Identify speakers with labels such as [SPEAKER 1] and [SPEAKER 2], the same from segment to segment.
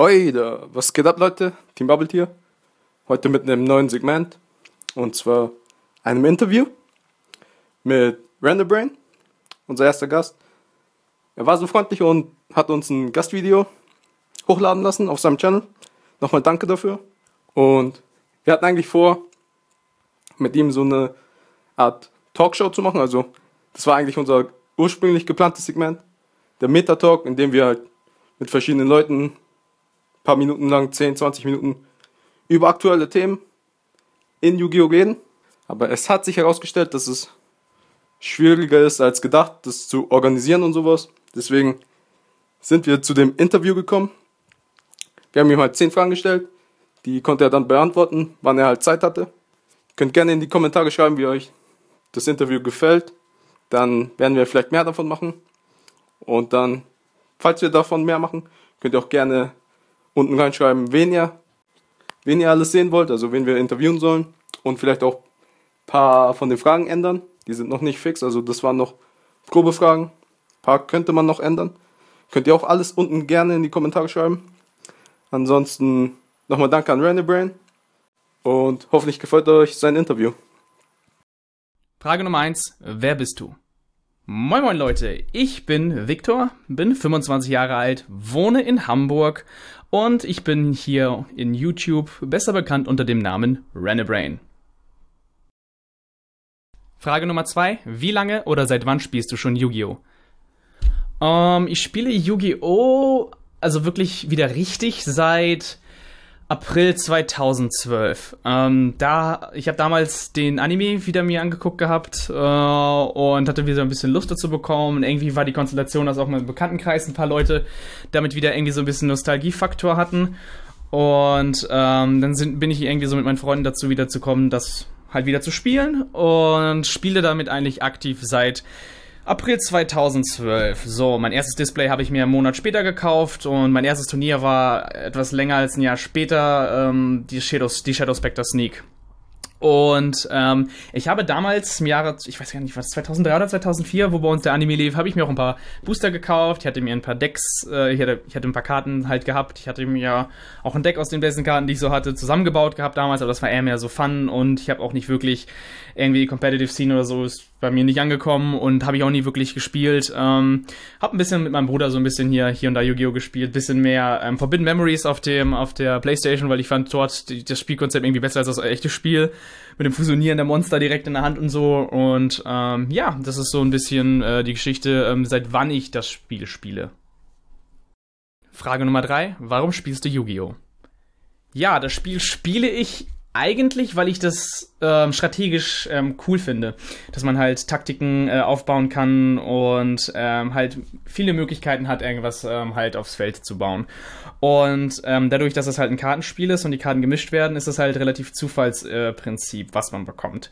[SPEAKER 1] Oi, da, was geht ab, Leute? Team Bubble hier. Heute mit einem neuen Segment. Und zwar einem Interview mit Random Brain, unser erster Gast. Er war so freundlich und hat uns ein Gastvideo hochladen lassen auf seinem Channel. Nochmal danke dafür. Und wir hatten eigentlich vor, mit ihm so eine Art Talkshow zu machen. Also, das war eigentlich unser ursprünglich geplantes Segment. Der Meta-Talk, in dem wir halt mit verschiedenen Leuten paar Minuten lang, 10, 20 Minuten, über aktuelle Themen in Yu-Gi-Oh! reden. Aber es hat sich herausgestellt, dass es schwieriger ist als gedacht, das zu organisieren und sowas. Deswegen sind wir zu dem Interview gekommen. Wir haben ihm halt 10 Fragen gestellt. Die konnte er dann beantworten, wann er halt Zeit hatte. Ihr könnt gerne in die Kommentare schreiben, wie euch das Interview gefällt. Dann werden wir vielleicht mehr davon machen. Und dann, falls wir davon mehr machen, könnt ihr auch gerne unten reinschreiben, wen ihr, wen ihr alles sehen wollt, also wen wir interviewen sollen und vielleicht auch ein paar von den Fragen ändern. Die sind noch nicht fix, also das waren noch Probefragen. Ein paar könnte man noch ändern. Könnt ihr auch alles unten gerne in die Kommentare schreiben. Ansonsten nochmal danke an Randy Brain und hoffentlich gefällt euch sein Interview.
[SPEAKER 2] Frage Nummer 1, wer bist du? Moin moin Leute, ich bin Viktor, bin 25 Jahre alt, wohne in Hamburg und ich bin hier in YouTube besser bekannt unter dem Namen Renebrain. Frage Nummer 2. Wie lange oder seit wann spielst du schon Yu-Gi-Oh? Ähm, ich spiele Yu-Gi-Oh! also wirklich wieder richtig seit April 2012. Ähm, da, ich habe damals den Anime wieder mir angeguckt gehabt äh, und hatte wieder ein bisschen Lust dazu bekommen. Und irgendwie war die Konstellation, dass auch mal im Bekanntenkreis ein paar Leute damit wieder irgendwie so ein bisschen Nostalgiefaktor hatten. Und ähm, dann sind, bin ich irgendwie so mit meinen Freunden dazu wieder zu kommen, das halt wieder zu spielen und spiele damit eigentlich aktiv seit April 2012. So, mein erstes Display habe ich mir einen Monat später gekauft und mein erstes Turnier war etwas länger als ein Jahr später ähm, die, Shadows, die Shadow Spectre Sneak. Und ähm, ich habe damals im Jahre, ich weiß gar nicht, was 2003 oder 2004, wo bei uns der Anime lief, habe ich mir auch ein paar Booster gekauft. Ich hatte mir ein paar Decks, äh, ich, hatte, ich hatte ein paar Karten halt gehabt. Ich hatte mir ja auch ein Deck aus den besten Karten, die ich so hatte, zusammengebaut gehabt damals, aber das war eher mehr so Fun und ich habe auch nicht wirklich irgendwie Competitive Scene oder so ist bei mir nicht angekommen und habe ich auch nie wirklich gespielt. Ähm, hab ein bisschen mit meinem Bruder so ein bisschen hier, hier und da Yu-Gi-Oh! gespielt, bisschen mehr ähm, Forbidden Memories auf dem, auf der Playstation, weil ich fand dort die, das Spielkonzept irgendwie besser als das echte Spiel. Mit dem Fusionieren der Monster direkt in der Hand und so. Und ähm, ja, das ist so ein bisschen äh, die Geschichte, ähm, seit wann ich das Spiel spiele. Frage Nummer drei: Warum spielst du Yu-Gi-Oh? Ja, das Spiel spiele ich eigentlich, weil ich das ähm, strategisch ähm, cool finde. Dass man halt Taktiken äh, aufbauen kann und ähm, halt viele Möglichkeiten hat, irgendwas ähm, halt aufs Feld zu bauen. Und ähm, dadurch, dass es halt ein Kartenspiel ist und die Karten gemischt werden, ist es halt relativ Zufallsprinzip, äh, was man bekommt.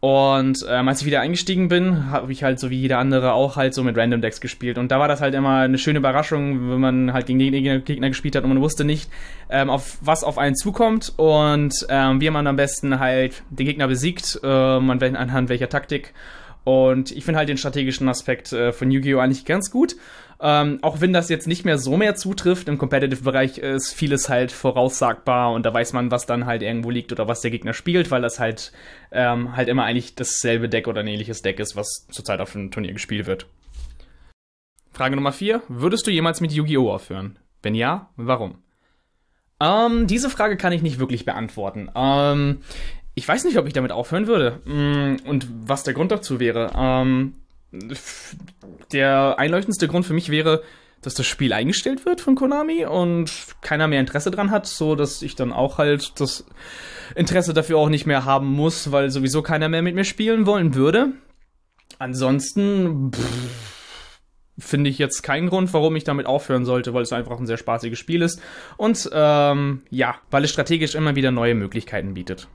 [SPEAKER 2] Und ähm, als ich wieder eingestiegen bin, habe ich halt so wie jeder andere auch halt so mit Random Decks gespielt. Und da war das halt immer eine schöne Überraschung, wenn man halt gegen Gegner, Gegner gespielt hat und man wusste nicht, auf was auf einen zukommt und wie man am besten halt den den Gegner besiegt, ähm, anhand welcher Taktik. Und ich finde halt den strategischen Aspekt äh, von Yu-Gi-Oh! eigentlich ganz gut. Ähm, auch wenn das jetzt nicht mehr so mehr zutrifft, im Competitive-Bereich ist vieles halt voraussagbar und da weiß man, was dann halt irgendwo liegt oder was der Gegner spielt, weil das halt, ähm, halt immer eigentlich dasselbe Deck oder ein ähnliches Deck ist, was zurzeit auf dem Turnier gespielt wird. Frage Nummer 4. Würdest du jemals mit Yu-Gi-Oh! aufhören? Wenn ja, warum? Ähm, diese Frage kann ich nicht wirklich beantworten. Ähm, ich weiß nicht, ob ich damit aufhören würde mm, und was der Grund dazu wäre. Ähm, der einleuchtendste Grund für mich wäre, dass das Spiel eingestellt wird von Konami und keiner mehr Interesse dran hat, so dass ich dann auch halt das Interesse dafür auch nicht mehr haben muss, weil sowieso keiner mehr mit mir spielen wollen würde. Ansonsten finde ich jetzt keinen Grund, warum ich damit aufhören sollte, weil es einfach ein sehr spaßiges Spiel ist und ähm, ja, weil es strategisch immer wieder neue Möglichkeiten bietet.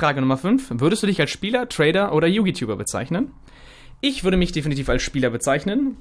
[SPEAKER 2] Frage Nummer 5. Würdest du dich als Spieler, Trader oder YouTuber bezeichnen? Ich würde mich definitiv als Spieler bezeichnen.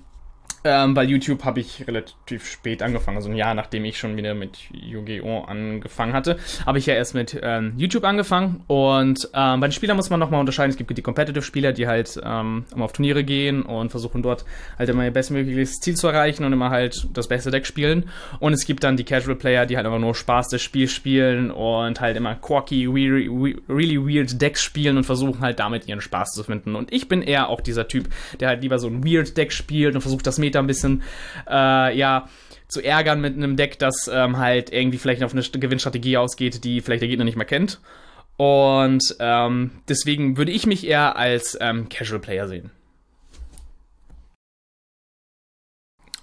[SPEAKER 2] Ähm, weil YouTube habe ich relativ spät angefangen, also ein Jahr nachdem ich schon wieder mit Yu-Gi-Oh! angefangen hatte, habe ich ja erst mit ähm, YouTube angefangen. Und ähm, bei den Spielern muss man nochmal unterscheiden. Es gibt die Competitive-Spieler, die halt ähm, immer auf Turniere gehen und versuchen dort halt immer ihr bestmögliches Ziel zu erreichen und immer halt das beste Deck spielen. Und es gibt dann die Casual-Player, die halt einfach nur Spaß des Spiels spielen und halt immer quirky, weary, we really weird Decks spielen und versuchen halt damit ihren Spaß zu finden. Und ich bin eher auch dieser Typ, der halt lieber so ein weird Deck spielt und versucht das mehr später ein bisschen, äh, ja, zu ärgern mit einem Deck, das ähm, halt irgendwie vielleicht auf eine Gewinnstrategie ausgeht, die vielleicht der Gegner nicht mehr kennt. Und ähm, deswegen würde ich mich eher als ähm, Casual Player sehen.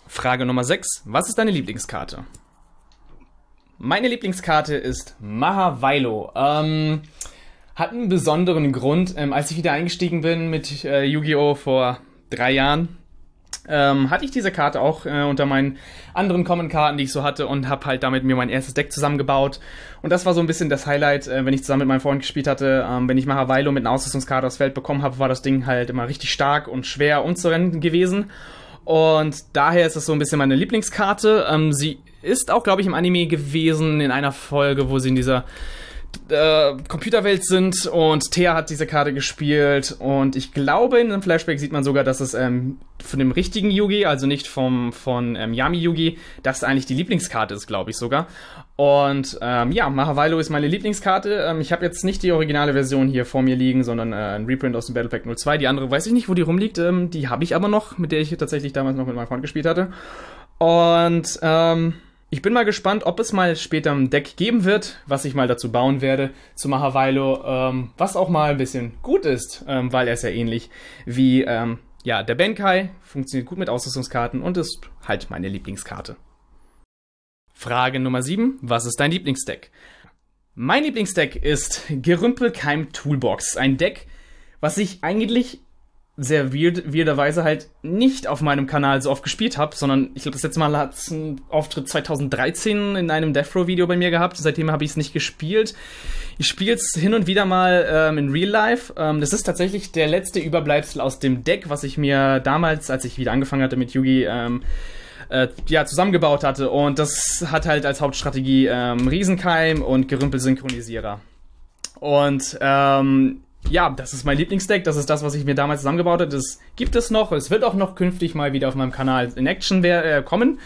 [SPEAKER 2] Frage Nummer 6. Was ist deine Lieblingskarte? Meine Lieblingskarte ist Mahavilo. Ähm, hat einen besonderen Grund. Ähm, als ich wieder eingestiegen bin mit äh, Yu-Gi-Oh! vor drei Jahren, ähm, hatte ich diese Karte auch äh, unter meinen anderen Common-Karten, die ich so hatte und habe halt damit mir mein erstes Deck zusammengebaut. Und das war so ein bisschen das Highlight, äh, wenn ich zusammen mit meinem Freund gespielt hatte. Ähm, wenn ich Mahavilo mit einer Ausrüstungskarte aufs Feld bekommen habe, war das Ding halt immer richtig stark und schwer umzurennen gewesen. Und daher ist das so ein bisschen meine Lieblingskarte. Ähm, sie ist auch, glaube ich, im Anime gewesen, in einer Folge, wo sie in dieser äh, Computerwelt sind und Thea hat diese Karte gespielt und ich glaube in einem Flashback sieht man sogar, dass es ähm, von dem richtigen Yugi, also nicht vom von ähm, Yami Yugi, das eigentlich die Lieblingskarte ist, glaube ich sogar. Und ähm, ja, Mahavalo ist meine Lieblingskarte. Ähm, ich habe jetzt nicht die originale Version hier vor mir liegen, sondern äh, ein Reprint aus dem Battle Pack 02. Die andere weiß ich nicht, wo die rumliegt. Ähm, die habe ich aber noch, mit der ich tatsächlich damals noch mit meinem Freund gespielt hatte. Und ähm, ich bin mal gespannt, ob es mal später ein Deck geben wird, was ich mal dazu bauen werde, zu Mahavilo, ähm, was auch mal ein bisschen gut ist, ähm, weil er ist ja ähnlich wie ähm, ja, der Benkai, funktioniert gut mit Ausrüstungskarten und ist halt meine Lieblingskarte. Frage Nummer 7, was ist dein Lieblingsdeck? Mein Lieblingsdeck ist Gerümpelkeim Toolbox, ein Deck, was ich eigentlich sehr weird, weirderweise halt nicht auf meinem Kanal so oft gespielt habe, sondern ich glaube, das letzte Mal hat es einen Auftritt 2013 in einem Death Row Video bei mir gehabt. Seitdem habe ich es nicht gespielt. Ich spiele es hin und wieder mal ähm, in Real Life. Ähm, das ist tatsächlich der letzte Überbleibsel aus dem Deck, was ich mir damals, als ich wieder angefangen hatte mit Yugi, ähm, äh, ja, zusammengebaut hatte. Und das hat halt als Hauptstrategie ähm, Riesenkeim und Gerümpelsynchronisierer. Und ähm, ja, das ist mein Lieblingsdeck. Das ist das, was ich mir damals zusammengebaut habe. Das gibt es noch. Es wird auch noch künftig mal wieder auf meinem Kanal in Action äh, kommen.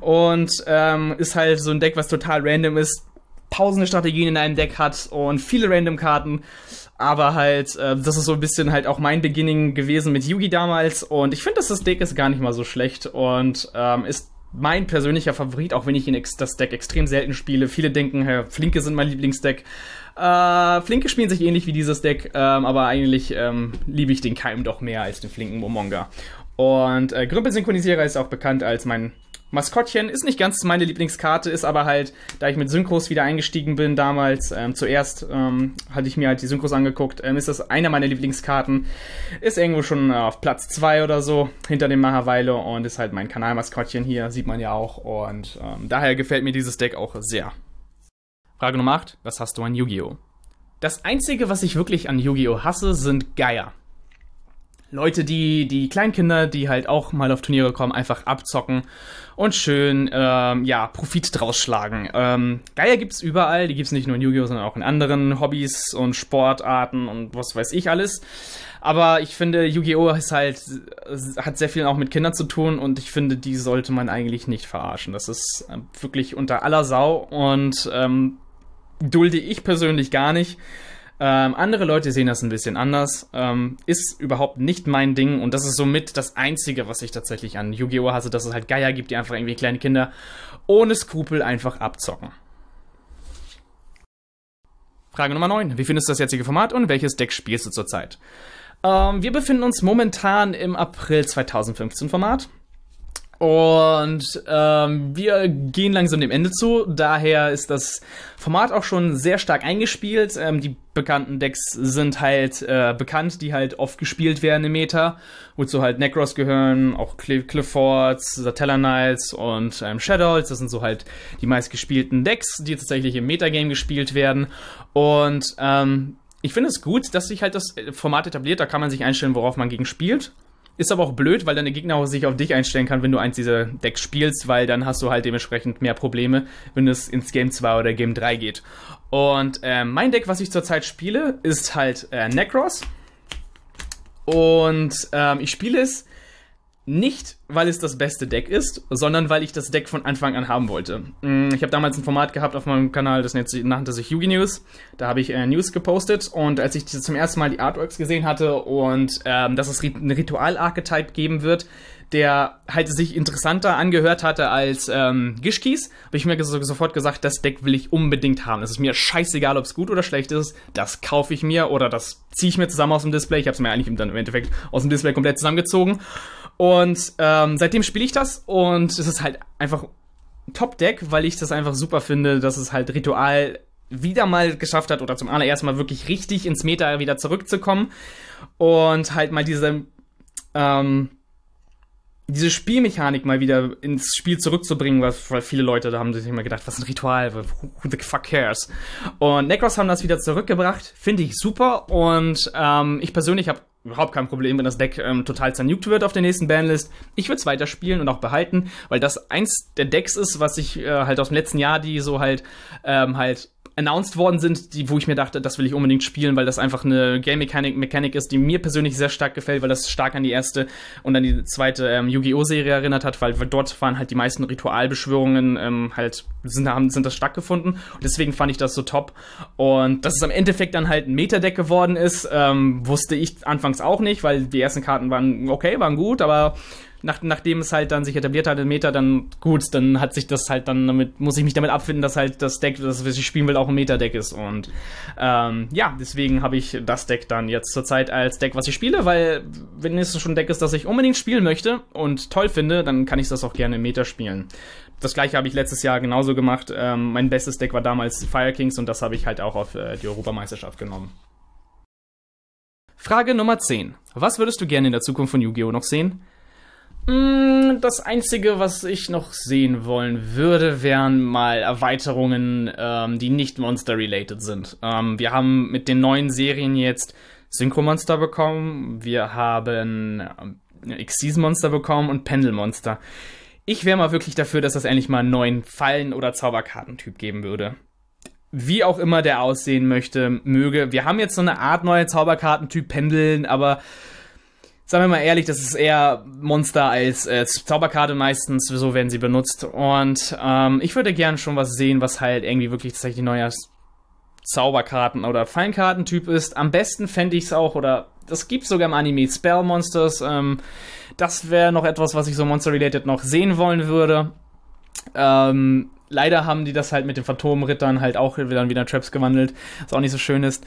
[SPEAKER 2] Und ähm, ist halt so ein Deck, was total random ist. Tausende Strategien in einem Deck hat und viele random Karten. Aber halt, äh, das ist so ein bisschen halt auch mein Beginning gewesen mit Yugi damals. Und ich finde, dass das Deck ist gar nicht mal so schlecht und ähm, ist mein persönlicher Favorit, auch wenn ich ihn das Deck extrem selten spiele. Viele denken, Herr Flinke sind mein Lieblingsdeck. Äh, Flinke spielen sich ähnlich wie dieses Deck, ähm, aber eigentlich ähm, liebe ich den Keim doch mehr als den flinken Momonga. Und äh, Grümpelsynchronisierer ist auch bekannt als mein Maskottchen. Ist nicht ganz meine Lieblingskarte, ist aber halt, da ich mit Synchros wieder eingestiegen bin damals, ähm, zuerst ähm, hatte ich mir halt die Synchros angeguckt, ähm, ist das eine meiner Lieblingskarten. Ist irgendwo schon äh, auf Platz 2 oder so, hinter dem Mahaweile und ist halt mein Kanalmaskottchen hier, sieht man ja auch. Und ähm, daher gefällt mir dieses Deck auch sehr. Frage Nummer 8. Was hast du an Yu-Gi-Oh? Das Einzige, was ich wirklich an Yu-Gi-Oh hasse, sind Geier. Leute, die die Kleinkinder, die halt auch mal auf Turniere kommen, einfach abzocken und schön, ähm, ja, Profit draus schlagen. Ähm, Geier gibt's überall, die gibt's nicht nur in Yu-Gi-Oh!, sondern auch in anderen Hobbys und Sportarten und was weiß ich alles. Aber ich finde, Yu-Gi-Oh! ist halt, hat sehr viel auch mit Kindern zu tun und ich finde, die sollte man eigentlich nicht verarschen. Das ist ähm, wirklich unter aller Sau und, ähm, dulde ich persönlich gar nicht. Ähm, andere Leute sehen das ein bisschen anders. Ähm, ist überhaupt nicht mein Ding und das ist somit das Einzige, was ich tatsächlich an Yu-Gi-Oh! hasse, dass es halt Geier gibt, die einfach irgendwie kleine Kinder ohne Skrupel einfach abzocken. Frage Nummer 9. Wie findest du das jetzige Format und welches Deck spielst du zurzeit? Ähm, wir befinden uns momentan im April 2015 Format. Und ähm, wir gehen langsam dem Ende zu. Daher ist das Format auch schon sehr stark eingespielt. Ähm, die bekannten Decks sind halt äh, bekannt, die halt oft gespielt werden im Meta. Wozu halt Necros gehören, auch Cle Cliffords, Satella Knights und ähm, Shadows. Das sind so halt die meistgespielten Decks, die tatsächlich im Metagame gespielt werden. Und ähm, ich finde es gut, dass sich halt das äh, Format etabliert. Da kann man sich einstellen, worauf man gegen spielt. Ist aber auch blöd, weil deine Gegner auch sich auf dich einstellen kann, wenn du eins dieser Decks spielst, weil dann hast du halt dementsprechend mehr Probleme, wenn es ins Game 2 oder Game 3 geht. Und äh, mein Deck, was ich zurzeit spiele, ist halt äh, Necros. Und ähm, ich spiele es nicht, weil es das beste Deck ist, sondern weil ich das Deck von Anfang an haben wollte. Mm, ich habe damals ein Format gehabt auf meinem Kanal, das nannte sich Yugi News. Da habe ich äh, News gepostet und als ich zum ersten Mal die Artworks gesehen hatte und ähm, dass es ein Ritual-Archetype geben wird, der halt sich interessanter angehört hatte als ähm, Gishkis, habe ich mir so, sofort gesagt, das Deck will ich unbedingt haben. Es ist mir scheißegal, ob es gut oder schlecht ist. Das kaufe ich mir oder das ziehe ich mir zusammen aus dem Display. Ich habe es mir eigentlich dann im Endeffekt aus dem Display komplett zusammengezogen und ähm, seitdem spiele ich das und es ist halt einfach Top-Deck, weil ich das einfach super finde, dass es halt Ritual wieder mal geschafft hat oder zum allerersten Mal wirklich richtig ins Meta wieder zurückzukommen und halt mal diese, ähm, diese Spielmechanik mal wieder ins Spiel zurückzubringen, weil, viele Leute da haben sich immer gedacht, was ein Ritual, who the fuck cares? Und Necros haben das wieder zurückgebracht, finde ich super und ähm, ich persönlich habe überhaupt kein Problem, wenn das Deck ähm, total zernuked wird auf der nächsten Banlist. Ich würde es weiterspielen und auch behalten, weil das eins der Decks ist, was ich äh, halt aus dem letzten Jahr, die so halt ähm, halt announced worden sind, die, wo ich mir dachte, das will ich unbedingt spielen, weil das einfach eine Game-Mechanik ist, die mir persönlich sehr stark gefällt, weil das stark an die erste und an die zweite ähm, Yu-Gi-Oh! Serie erinnert hat, weil, weil, dort waren halt die meisten Ritualbeschwörungen ähm, halt, sind, haben, sind das stattgefunden und deswegen fand ich das so top und dass es am Endeffekt dann halt ein Metadeck geworden ist, ähm, wusste ich anfangs auch nicht, weil die ersten Karten waren okay, waren gut, aber nach, nachdem es halt dann sich etabliert hat in Meta, dann gut, dann hat sich das halt dann damit, muss ich mich damit abfinden, dass halt das Deck, das was ich spielen will, auch ein Meta-Deck ist. Und ähm, ja, deswegen habe ich das Deck dann jetzt zurzeit als Deck, was ich spiele, weil wenn es schon ein Deck ist, das ich unbedingt spielen möchte und toll finde, dann kann ich das auch gerne im Meta spielen. Das gleiche habe ich letztes Jahr genauso gemacht. Ähm, mein bestes Deck war damals Fire Kings und das habe ich halt auch auf äh, die Europameisterschaft genommen. Frage Nummer 10. Was würdest du gerne in der Zukunft von Yu-Gi-Oh! noch sehen? Mm, das Einzige, was ich noch sehen wollen würde, wären mal Erweiterungen, ähm, die nicht Monster-related sind. Ähm, wir haben mit den neuen Serien jetzt Synchro-Monster bekommen, wir haben ähm, Xyz-Monster bekommen und Pendel-Monster. Ich wäre mal wirklich dafür, dass das endlich mal einen neuen Fallen- oder Zauberkartentyp geben würde. Wie auch immer der aussehen möchte, möge. Wir haben jetzt so eine Art neue Zauberkartentyp Pendeln, aber sagen wir mal ehrlich, das ist eher Monster als, als äh, Zauberkarte meistens, so werden sie benutzt. Und ähm, ich würde gerne schon was sehen, was halt irgendwie wirklich tatsächlich neuer Zauberkarten- oder Feinkartentyp ist. Am besten fände ich es auch, oder das gibt sogar im Anime Spell Monsters. Ähm, das wäre noch etwas, was ich so Monster-related noch sehen wollen würde. Ähm, leider haben die das halt mit den Phantomrittern halt auch wieder in Traps gewandelt, was auch nicht so schön ist.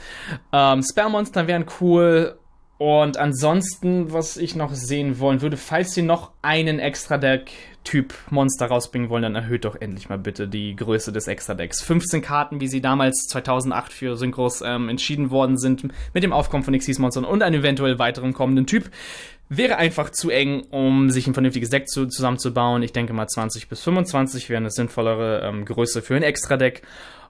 [SPEAKER 2] Ähm, Spellmonster wären cool. Und ansonsten, was ich noch sehen wollen würde, falls sie noch einen Extra-Deck-Typ-Monster rausbringen wollen, dann erhöht doch endlich mal bitte die Größe des Extra-Decks. 15 Karten, wie sie damals 2008 für Synchros ähm, entschieden worden sind, mit dem Aufkommen von Xyz-Monstern und einem eventuell weiteren kommenden Typ, wäre einfach zu eng, um sich ein vernünftiges Deck zu, zusammenzubauen. Ich denke mal 20 bis 25 wäre eine sinnvollere ähm, Größe für ein Extra-Deck.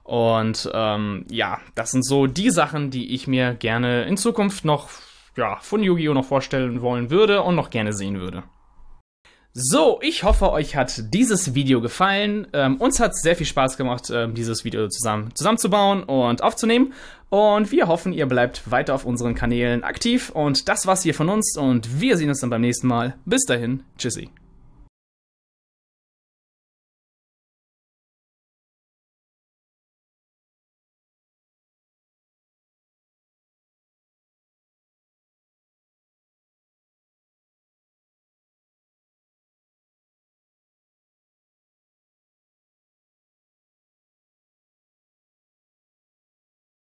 [SPEAKER 2] Und ähm, ja, das sind so die Sachen, die ich mir gerne in Zukunft noch ja, von Yu-Gi-Oh! noch vorstellen wollen würde und noch gerne sehen würde. So, ich hoffe, euch hat dieses Video gefallen. Ähm, uns hat es sehr viel Spaß gemacht, ähm, dieses Video zusammen, zusammenzubauen und aufzunehmen. Und wir hoffen, ihr bleibt weiter auf unseren Kanälen aktiv. Und das war's hier von uns und wir sehen uns dann beim nächsten Mal. Bis dahin, tschüssi.